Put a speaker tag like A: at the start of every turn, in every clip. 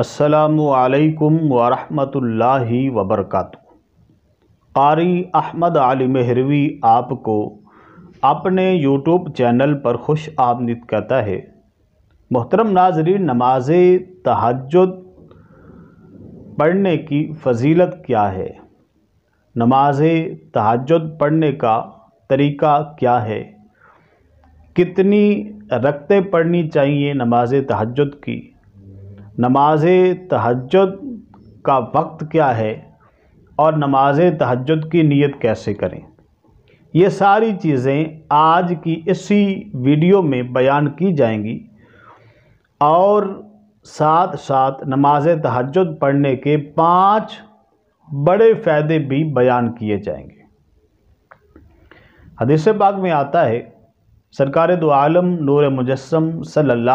A: असलकम वरहमतुल्लि वबरक कारी अहमद आली मेहरवी आपको अपने यूट्यूब चैनल पर खुश आमदीद कहता है मोहतरम नाजरी नमाज तहजद पढ़ने की फजीलत क्या है नमाज तहजद पढ़ने का तरीका क्या है कितनी रक्तें पढ़नी चाहिए नमाज तहजद की नमाज तहजद का वक्त क्या है और नमाज तहजद की नीयत कैसे करें ये सारी चीज़ें आज की इसी वीडियो में बयान की जाएंगी और साथ साथ नमाज तहजद पढ़ने के पांच बड़े फ़ायदे भी बयान किए जाएंगे हदीस पाक में आता है सरकार दो आलम नूर मुजस्म सल्ला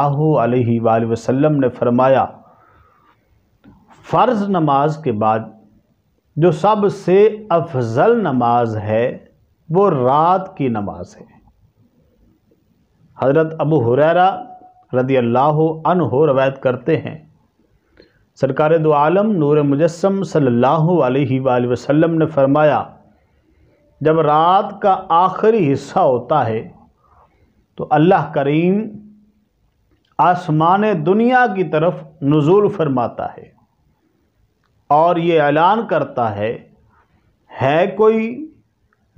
A: वसम ने फरमाया फ़र्ज़ नमाज के बाद जो सबसे अफजल नमाज है वो रात की नमाज है हज़रत अबू हुरैरा रदी अल्लाह रवायत करते हैं सरकार दो आलम नूर मुजस्म सल्ला वसम ने फरमाया जब रात का आखिरी हिस्सा होता है तो अल्लाह करीम आसमान दुनिया की तरफ नज़ुल फरमाता है और ये ऐलान करता है है कोई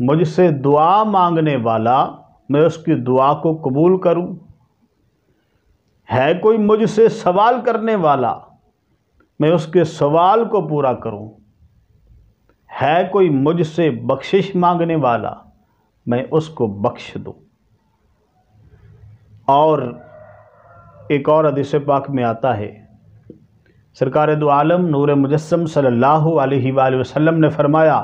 A: मुझसे दुआ मांगने वाला मैं उसकी दुआ को कबूल करूं है कोई मुझसे सवाल करने वाला मैं उसके सवाल को पूरा करूं है कोई मुझसे बख्शिश मांगने वाला मैं उसको बख्श दूं और एक और अदीस पाक में आता है सरकार दो आलम नूर मुजस्म सल्लल्लाहु अलैहि वसल्लम ने फरमाया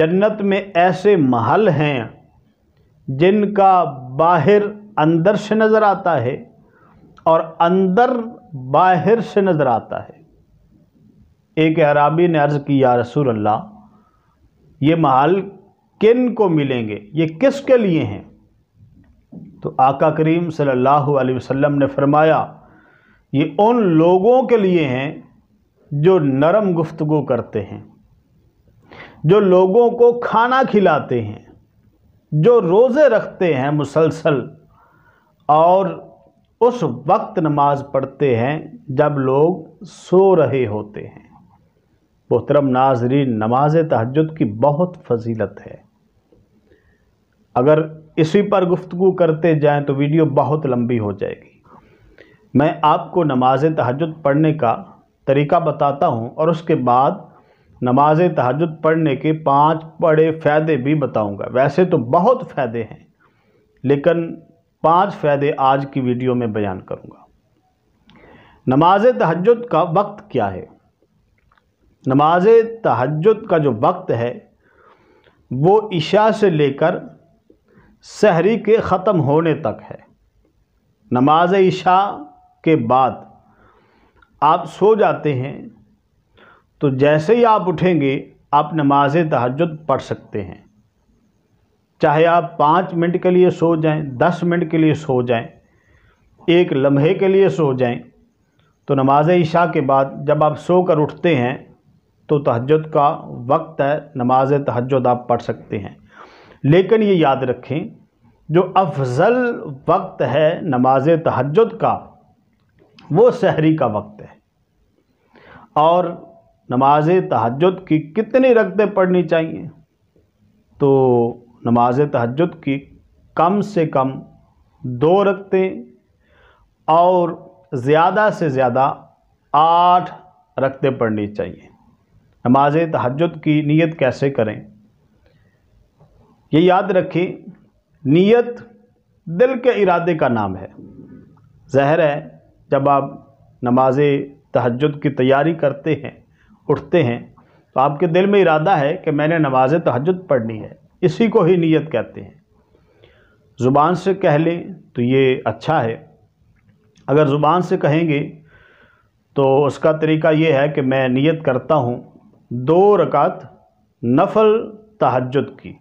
A: जन्नत में ऐसे महल हैं जिनका बाहर अंदर से नज़र आता है और अंदर बाहर से नज़र आता है एक अराबी ने अर्ज़ की या रसूल अल्लाह ये महल किन को मिलेंगे ये किसके लिए हैं तो आका करीम सल्लल्लाहु अलैहि वसल्लम ने फरमाया ये उन लोगों के लिए हैं जो नरम गुफ्तु करते हैं जो लोगों को खाना खिलाते हैं जो रोज़े रखते हैं मुसलसल और उस वक्त नमाज पढ़ते हैं जब लोग सो रहे होते हैं मोहतरम नाजरीन नमाज तहजद की बहुत फजीलत है अगर इसी पर गुफ्तु करते जाएं तो वीडियो बहुत लंबी हो जाएगी मैं आपको नमाज तहजद पढ़ने का तरीका बताता हूँ और उसके बाद नमाज तहजद पढ़ने के पांच बड़े फ़ायदे भी बताऊंगा वैसे तो बहुत फ़ायदे हैं लेकिन पांच फ़ायदे आज की वीडियो में बयान करूंगा नमाज तहजद का वक्त क्या है नमाज तहजद का जो वक्त है वो ईशा से लेकर सहरी के ख़त्म होने तक है नमाज ईशा के बाद आप सो जाते हैं तो जैसे ही आप उठेंगे आप नमाज तहजद पढ़ सकते हैं चाहे आप पाँच मिनट के लिए सो जाएं, दस मिनट के लिए सो जाएं, एक लम्हे के लिए सो जाएं, तो नमाज ईशा के बाद जब आप सो कर उठते हैं तो तहजद का वक्त है नमाज तहजद आप पढ़ सकते हैं लेकिन ये याद रखें जो अफजल वक्त है नमाज तहजद का वो शहरी का वक्त है और नमाज तहजद की कितनी रकतें पढ़नी चाहिए तो नमाज तहजद की कम से कम दो रकतें और ज़्यादा से ज़्यादा आठ रकतें पढ़नी चाहिए नमाज तहजद की नीयत कैसे करें ये याद रखें नीयत दिल के इरादे का नाम है जहर है जब आप नमाज तहजद की तैयारी करते हैं उठते हैं तो आपके दिल में इरादा है कि मैंने नमाज तहजद पढ़नी है इसी को ही नीयत कहते हैं ज़ुबान से कह लें तो ये अच्छा है अगर ज़ुबान से कहेंगे तो उसका तरीका ये है कि मैं नियत करता हूँ दो रकात नफल तहजद की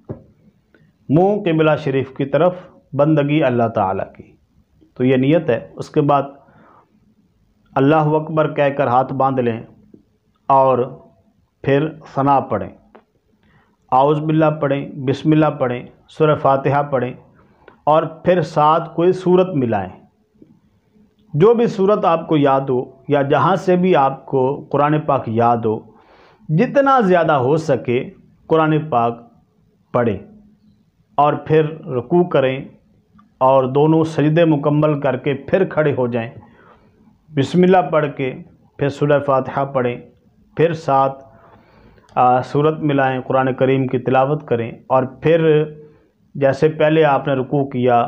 A: मुंह किबला शरीफ की तरफ बंदगी अल्लाह ताला की तो ये नियत है उसके बाद अल्लाह अकबर कहकर हाथ बांध लें और फिर सना पढ़ें बिल्ला पढ़ें बिस्मिल्लाह पढ़ें सुर फातिहा पढ़ें और फिर साथ कोई सूरत मिलाएं जो भी सूरत आपको याद हो या जहाँ से भी आपको कुरान पाक याद हो जितना ज़्यादा हो सके कुरान पाक पढ़ें और फिर रुकू करें और दोनों सजदे मुकम्मल करके फिर खड़े हो जाएं बिस्मिल्लाह पढ़ के फिर सूरह फातिहा पढ़ें फिर साथ सूरत मिलाएं कुरान करीम की तिलावत करें और फिर जैसे पहले आपने रुकू किया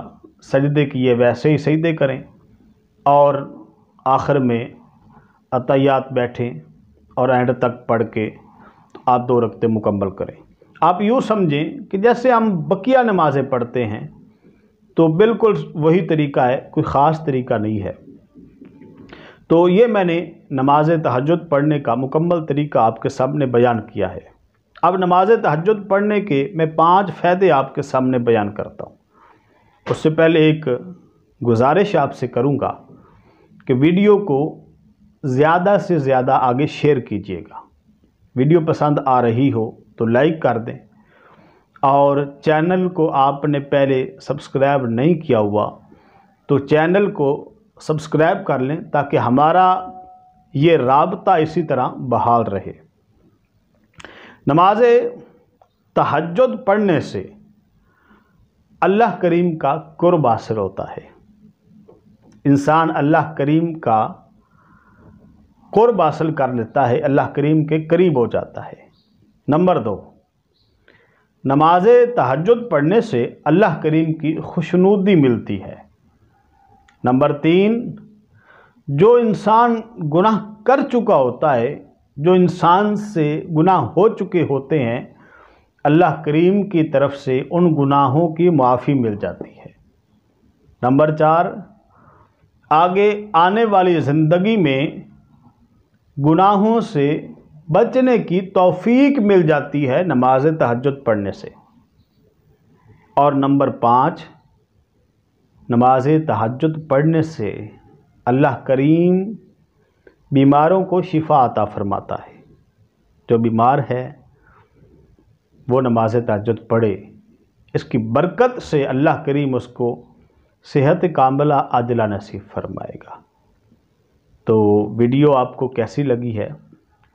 A: सजदे किए वैसे ही सजदे करें और आखिर में अतयात बैठें और एंड तक पढ़ के आप दो रखते मुकम्मल करें आप यूँ समझें कि जैसे हम बकिया नमाज़ें पढ़ते हैं तो बिल्कुल वही तरीका है कोई ख़ास तरीका नहीं है तो ये मैंने नमाज तहजद पढ़ने का मुकम्मल तरीका आपके सामने बयान किया है अब नमाज तहजद पढ़ने के मैं पांच फ़ायदे आपके सामने बयान करता हूँ उससे पहले एक गुजारिश आपसे करूँगा कि वीडियो को ज़्यादा से ज़्यादा आगे शेयर कीजिएगा वीडियो पसंद आ रही हो तो लाइक कर दें और चैनल को आपने पहले सब्सक्राइब नहीं किया हुआ तो चैनल को सब्सक्राइब कर लें ताकि हमारा ये रबता इसी तरह बहाल रहे नमाज तहजद पढ़ने से अल्लाह करीम का कुर्ब हासिल होता है इंसान अल्लाह करीम का कुर्ब हासिल कर लेता है अल्लाह करीम के करीब हो जाता है नंबर दो नमाज तहजद पढ़ने से अल्लाह करीम की खुशनूदी मिलती है नंबर तीन जो इंसान गुनाह कर चुका होता है जो इंसान से गुनाह हो चुके होते हैं अल्लाह करीम की तरफ से उन गुनाहों की माफ़ी मिल जाती है नंबर चार आगे आने वाली ज़िंदगी में गुनाहों से बचने की तौफीक मिल जाती है नमाज तहजद पढ़ने से और नंबर पाँच नमाज तहजद पढ़ने से अल्लाह करीम बीमारों को शिफा आता फरमाता है जो बीमार है वो नमाज तहजद पढ़े इसकी बरकत से अल्लाह करीम उसको सेहत कामला आजला नसीब फरमाएगा तो वीडियो आपको कैसी लगी है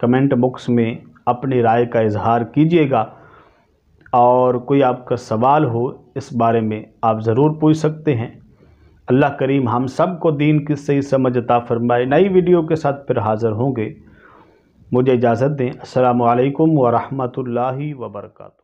A: कमेंट बॉक्स में अपनी राय का इजहार कीजिएगा और कोई आपका सवाल हो इस बारे में आप ज़रूर पूछ सकते हैं अल्लाह करीम हम सब को दीन की सही समझता फरमाए नई वीडियो के साथ फिर हाज़िर होंगे मुझे इजाज़त दें अल्लाम वरहमल वर्का